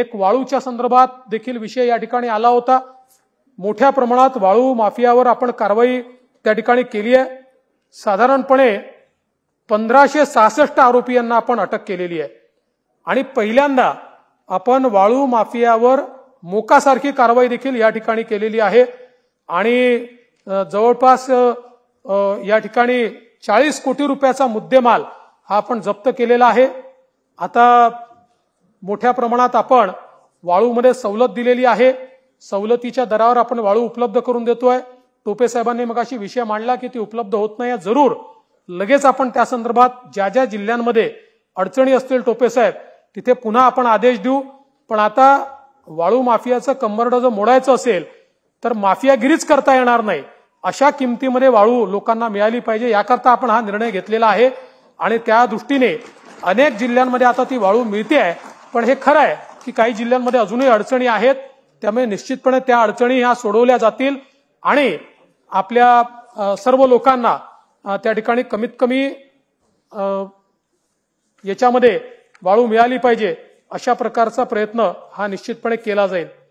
एक वाळूच्या संदर्भात देखील विषय या ठिकाणी आला होता मोठ्या प्रमाणात वाळू माफियावर आपण कारवाई त्या ठिकाणी केली आहे साधारणपणे पंधराशे सहासष्ट आरोपींना आपण अटक केलेली आहे आणि पहिल्यांदा आपण वाळू माफियावर मोकासारखी कारवाई देखील या ठिकाणी केलेली आहे आणि जवळपास या ठिकाणी चाळीस कोटी रुपयाचा मुद्देमाल हा आपण जप्त केलेला आहे आता मोठ्या प्रमाणात आपण वाळूमध्ये सवलत दिलेली आहे सवलतीच्या दरावर आपण वाळू उपलब्ध करून देतोय टोपे साहेबांनी मग अशी विषय मांडला की ती उपलब्ध होत नाही जरूर लगेच आपण त्या संदर्भात ज्या ज्या जिल्ह्यांमध्ये अडचणी असतील टोपे साहेब तिथे पुन्हा आपण आदेश देऊ पण आता वाळू माफियाचं कंबरडं जर मोडायचं असेल तर माफियागिरीच करता येणार नाही अशा किमतीमध्ये वाळू लोकांना मिळाली पाहिजे याकरता आपण हा निर्णय घेतलेला आहे आणि त्या दृष्टीने अनेक जिल्ह्यांमध्ये आता ती वाळू मिळते आहे पण हे खरं आहे की काही जिल्ह्यांमध्ये अजूनही अडचणी आहेत त्यामुळे निश्चितपणे त्या अडचणी ह्या सोडवल्या जातील आणि आपल्या सर्व लोकांना त्या ठिकाणी कमीत कमी याच्यामध्ये वाळू मिळाली पाहिजे अशा प्रकारचा प्रयत्न हा निश्चितपणे केला जाईल